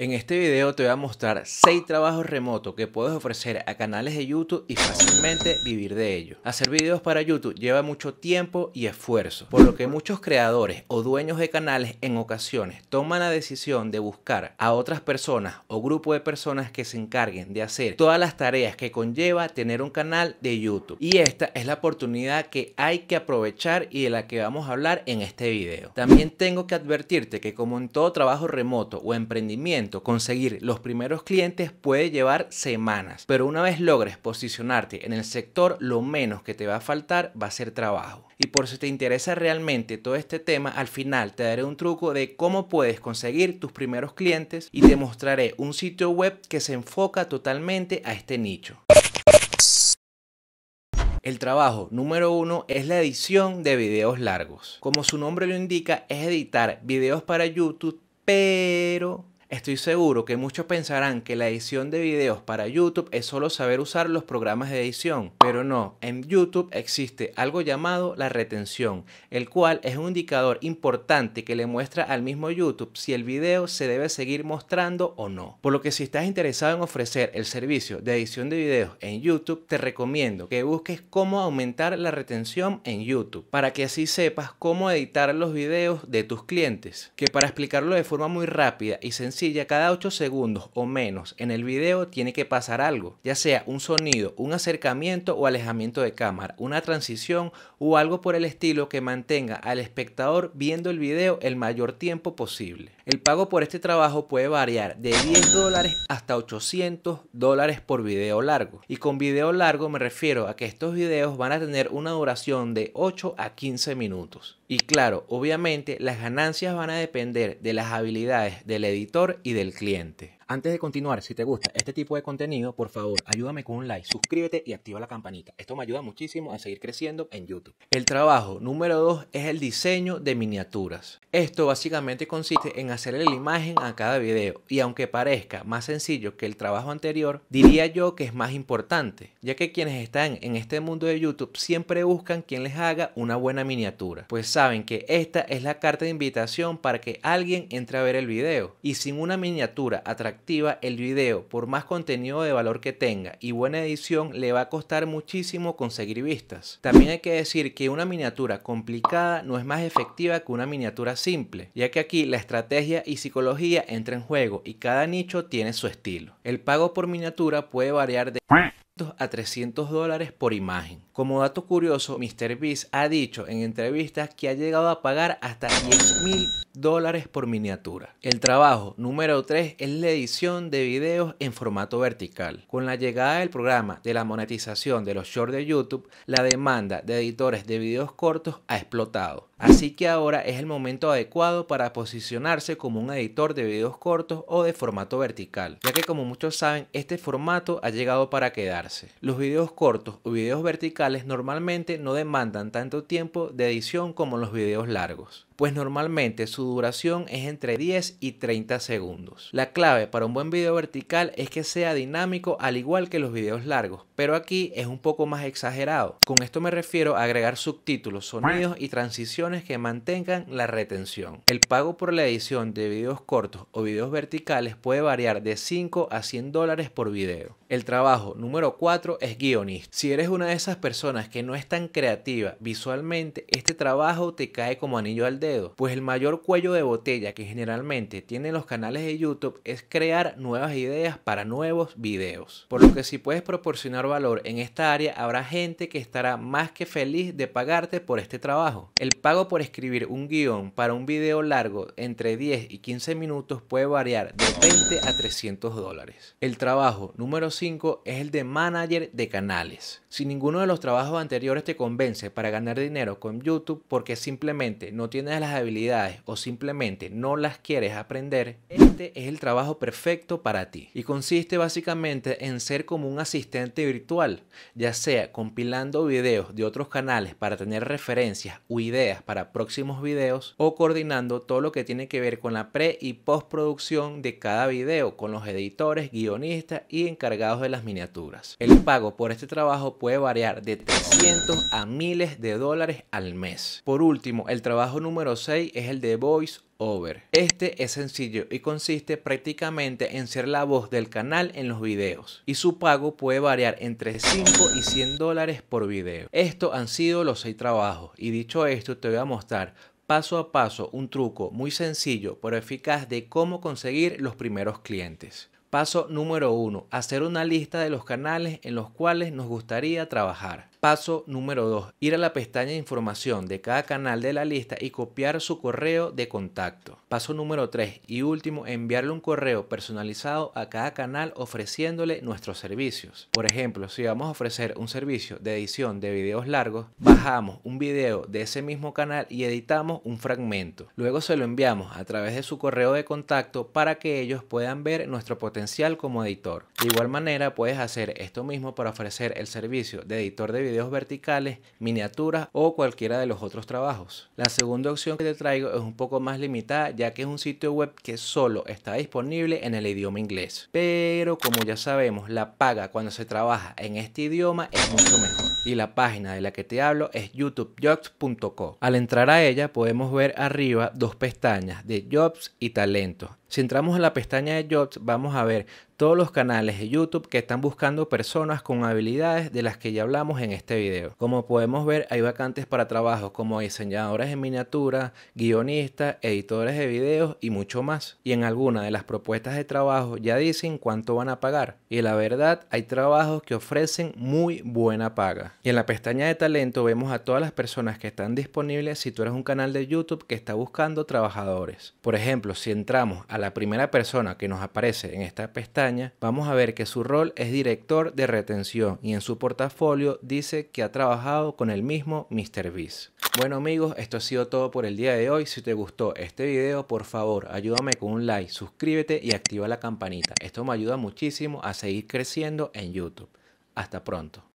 En este video te voy a mostrar 6 trabajos remotos que puedes ofrecer a canales de YouTube y fácilmente vivir de ellos. Hacer videos para YouTube lleva mucho tiempo y esfuerzo, por lo que muchos creadores o dueños de canales en ocasiones toman la decisión de buscar a otras personas o grupo de personas que se encarguen de hacer todas las tareas que conlleva tener un canal de YouTube. Y esta es la oportunidad que hay que aprovechar y de la que vamos a hablar en este video. También tengo que advertirte que como en todo trabajo remoto o emprendimiento, conseguir los primeros clientes puede llevar semanas, pero una vez logres posicionarte en el sector, lo menos que te va a faltar va a ser trabajo. Y por si te interesa realmente todo este tema, al final te daré un truco de cómo puedes conseguir tus primeros clientes y te mostraré un sitio web que se enfoca totalmente a este nicho. El trabajo número uno es la edición de videos largos. Como su nombre lo indica, es editar videos para YouTube, pero Estoy seguro que muchos pensarán que la edición de videos para YouTube es solo saber usar los programas de edición, pero no, en YouTube existe algo llamado la retención, el cual es un indicador importante que le muestra al mismo YouTube si el video se debe seguir mostrando o no. Por lo que si estás interesado en ofrecer el servicio de edición de videos en YouTube, te recomiendo que busques cómo aumentar la retención en YouTube, para que así sepas cómo editar los videos de tus clientes, que para explicarlo de forma muy rápida y sencilla, cada 8 segundos o menos en el video tiene que pasar algo, ya sea un sonido, un acercamiento o alejamiento de cámara, una transición o algo por el estilo que mantenga al espectador viendo el video el mayor tiempo posible. El pago por este trabajo puede variar de 10 dólares hasta 800 dólares por video largo. Y con video largo me refiero a que estos videos van a tener una duración de 8 a 15 minutos. Y claro, obviamente las ganancias van a depender de las habilidades del editor y del cliente. Antes de continuar, si te gusta este tipo de contenido, por favor, ayúdame con un like, suscríbete y activa la campanita. Esto me ayuda muchísimo a seguir creciendo en YouTube. El trabajo número 2 es el diseño de miniaturas. Esto básicamente consiste en hacerle la imagen a cada video y aunque parezca más sencillo que el trabajo anterior, diría yo que es más importante, ya que quienes están en este mundo de YouTube siempre buscan quien les haga una buena miniatura, pues saben que esta es la carta de invitación para que alguien entre a ver el video y sin una miniatura atractiva el video, por más contenido de valor que tenga y buena edición, le va a costar muchísimo conseguir vistas. También hay que decir que una miniatura complicada no es más efectiva que una miniatura simple, ya que aquí la estrategia y psicología entra en juego y cada nicho tiene su estilo. El pago por miniatura puede variar de a 300 dólares por imagen. Como dato curioso, MrBeast ha dicho en entrevistas que ha llegado a pagar hasta 10 mil dólares por miniatura. El trabajo número 3 es la edición de videos en formato vertical. Con la llegada del programa de la monetización de los shorts de YouTube, la demanda de editores de videos cortos ha explotado. Así que ahora es el momento adecuado para posicionarse como un editor de videos cortos o de formato vertical, ya que como muchos saben, este formato ha llegado para quedarse. Los videos cortos o videos verticales normalmente no demandan tanto tiempo de edición como los videos largos pues normalmente su duración es entre 10 y 30 segundos. La clave para un buen video vertical es que sea dinámico al igual que los videos largos, pero aquí es un poco más exagerado. Con esto me refiero a agregar subtítulos, sonidos y transiciones que mantengan la retención. El pago por la edición de videos cortos o videos verticales puede variar de 5 a 100 dólares por video. El trabajo número 4 es guionista. Si eres una de esas personas que no es tan creativa visualmente, este trabajo te cae como anillo al dedo pues el mayor cuello de botella que generalmente tienen los canales de YouTube es crear nuevas ideas para nuevos videos. Por lo que si puedes proporcionar valor en esta área, habrá gente que estará más que feliz de pagarte por este trabajo. El pago por escribir un guión para un video largo entre 10 y 15 minutos puede variar de 20 a 300 dólares. El trabajo número 5 es el de manager de canales. Si ninguno de los trabajos anteriores te convence para ganar dinero con YouTube porque simplemente no tienes las habilidades o simplemente no las quieres aprender, este es el trabajo perfecto para ti y consiste básicamente en ser como un asistente virtual, ya sea compilando videos de otros canales para tener referencias u ideas para próximos videos o coordinando todo lo que tiene que ver con la pre y postproducción de cada video con los editores, guionistas y encargados de las miniaturas. El pago por este trabajo puede variar de 300 a miles de dólares al mes. Por último, el trabajo número 6 es el de Voice Over. Este es sencillo y consiste prácticamente en ser la voz del canal en los videos y su pago puede variar entre 5 y 100 dólares por video. Esto han sido los 6 trabajos y dicho esto te voy a mostrar paso a paso un truco muy sencillo pero eficaz de cómo conseguir los primeros clientes. Paso número 1. Hacer una lista de los canales en los cuales nos gustaría trabajar. Paso número 2. Ir a la pestaña de información de cada canal de la lista y copiar su correo de contacto. Paso número 3. Y último, enviarle un correo personalizado a cada canal ofreciéndole nuestros servicios. Por ejemplo, si vamos a ofrecer un servicio de edición de videos largos, bajamos un video de ese mismo canal y editamos un fragmento. Luego se lo enviamos a través de su correo de contacto para que ellos puedan ver nuestro potencial como editor. De igual manera, puedes hacer esto mismo para ofrecer el servicio de editor de videos videos verticales, miniaturas o cualquiera de los otros trabajos. La segunda opción que te traigo es un poco más limitada ya que es un sitio web que solo está disponible en el idioma inglés. Pero como ya sabemos, la paga cuando se trabaja en este idioma es mucho mejor. Y la página de la que te hablo es youtubejobs.co. Al entrar a ella podemos ver arriba dos pestañas de jobs y talentos si entramos en la pestaña de Jobs, vamos a ver todos los canales de YouTube que están buscando personas con habilidades de las que ya hablamos en este video. Como podemos ver, hay vacantes para trabajos como diseñadores en miniatura, guionistas, editores de videos y mucho más. Y en algunas de las propuestas de trabajo ya dicen cuánto van a pagar. Y la verdad, hay trabajos que ofrecen muy buena paga. Y en la pestaña de talento vemos a todas las personas que están disponibles si tú eres un canal de YouTube que está buscando trabajadores. Por ejemplo, si entramos a la primera persona que nos aparece en esta pestaña, vamos a ver que su rol es director de retención y en su portafolio dice que ha trabajado con el mismo Beast. Bueno amigos, esto ha sido todo por el día de hoy. Si te gustó este video, por favor, ayúdame con un like, suscríbete y activa la campanita. Esto me ayuda muchísimo a seguir creciendo en YouTube. Hasta pronto.